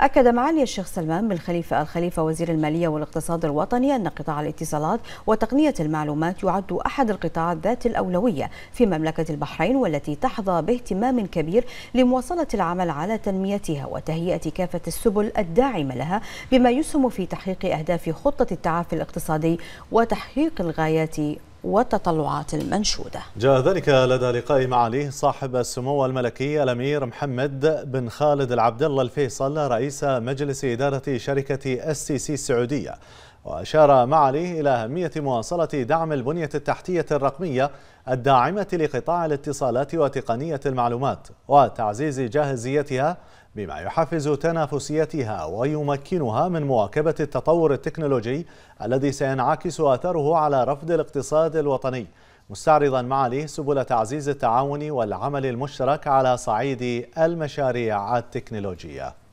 أكد معالي الشيخ سلمان بن خليفة الخليفة وزير المالية والاقتصاد الوطني أن قطاع الاتصالات وتقنية المعلومات يعد أحد القطاعات ذات الأولوية في مملكة البحرين والتي تحظى باهتمام كبير لمواصلة العمل على تنميتها وتهيئة كافة السبل الداعمة لها بما يسهم في تحقيق أهداف خطة التعافي الاقتصادي وتحقيق الغايات والتطلعات المنشودة جاء ذلك لدى لقاء معاليه صاحب السمو الملكي الأمير محمد بن خالد العبد الله الفيصل رئيس مجلس إدارة شركة السيسي السعودية وأشار معالي إلى أهمية مواصلة دعم البنية التحتية الرقمية الداعمة لقطاع الاتصالات وتقنية المعلومات وتعزيز جاهزيتها بما يحفز تنافسيتها ويمكنها من مواكبة التطور التكنولوجي الذي سينعكس أثره على رفض الاقتصاد الوطني مستعرضا معالي سبل تعزيز التعاون والعمل المشترك على صعيد المشاريع التكنولوجيه